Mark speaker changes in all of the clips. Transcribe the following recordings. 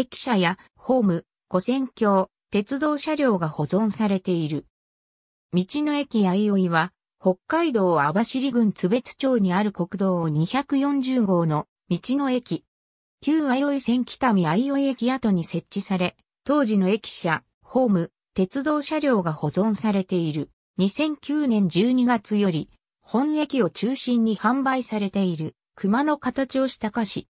Speaker 1: 駅舎やホーム、古線橋、鉄道車両が保存されている。道の駅やいおいは、北海道網走郡津別町にある国道240号の道の駅。旧相生線北見相生駅跡に設置され、当時の駅舎、ホーム、鉄道車両が保存されている。2009年12月より、本駅を中心に販売されている、熊の形をした菓子、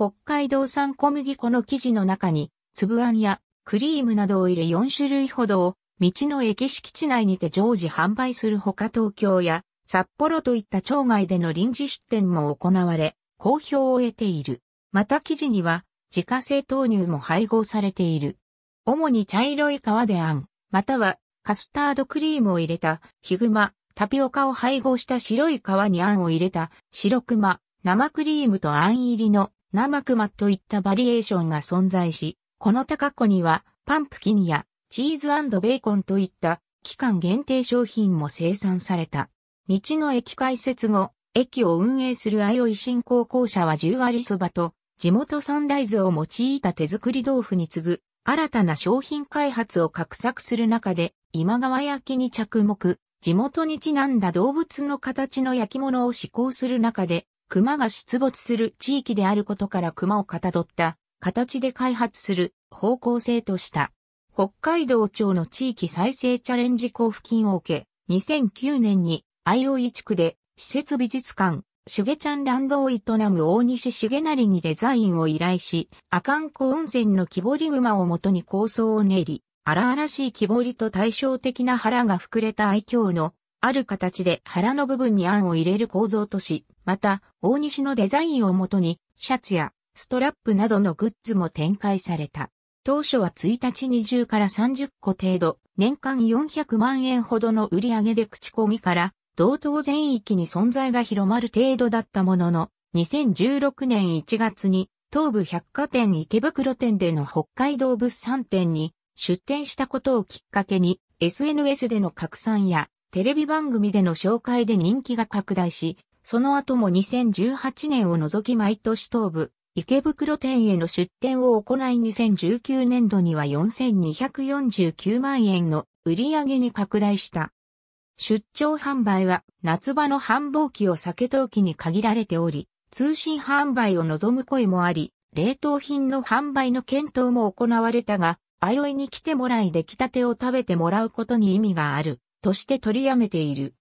Speaker 1: 北海道産小麦粉の生地の中に、粒あんやクリームなどを入れ4種類ほどを、道の駅敷地内にて常時販売するほか東京や札幌といった町外での臨時出店も行われ、好評を得ている。また生地には自家製豆乳も配合されている。主に茶色い皮であん、またはカスタードクリームを入れたヒグマ、タピオカを配合した白い皮にあんを入れた白熊、生クリームとあん入りの生熊といったバリエーションが存在し、この高子にはパンプキンやチーズベーコンといった期間限定商品も生産された。道の駅開設後、駅を運営するあよい新興公社は十割そばと地元三大豆を用いた手作り豆腐に次ぐ新たな商品開発を画策する中で今川焼きに着目、地元にちなんだ動物の形の焼き物を試行する中で熊が出没する地域であることから熊をかたどった形で開発する方向性とした。北海道庁の地域再生チャレンジ交付金を受け、2009年に IOE 地区で施設美術館、シュゲちゃんランドを営む大西なりにデザインを依頼し、阿寒湖温泉の木彫り熊をもとに構想を練り、荒々しい木彫りと対照的な腹が膨れた愛嬌のある形で腹の部分に案を入れる構造とし、また、大西のデザインをもとに、シャツやストラップなどのグッズも展開された。当初は1日20から30個程度、年間400万円ほどの売り上げで口コミから、同等全域に存在が広まる程度だったものの、2016年1月に、東武百貨店池袋店での北海道物産店に出店したことをきっかけに、SNS での拡散や、テレビ番組での紹介で人気が拡大し、その後も2018年を除き毎年東部、池袋店への出店を行い2019年度には4249万円の売り上げに拡大した。出張販売は夏場の繁忙期を酒陶器に限られており、通信販売を望む声もあり、冷凍品の販売の検討も行われたが、あよいに来てもらい出来たてを食べてもらうことに意味がある、として取りやめている。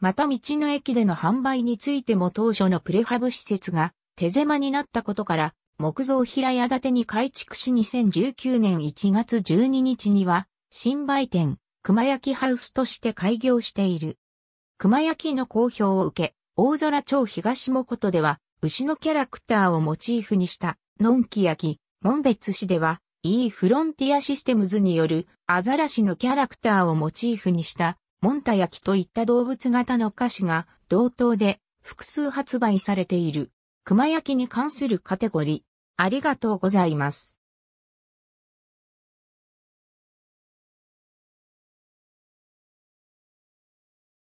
Speaker 1: また道の駅での販売についても当初のプレハブ施設が手狭になったことから、木造平屋建てに改築し2019年1月12日には、新売店、熊焼ハウスとして開業している。熊焼の好評を受け、大空町東もことでは、牛のキャラクターをモチーフにした、のんき焼き、門別市では、E フロンティアシステムズによるアザラシのキャラクターをモチーフにしたモンタ焼きといった動物型の菓子が同等で複数発売されている。熊焼きに関するカテゴリー。ありがとうございます。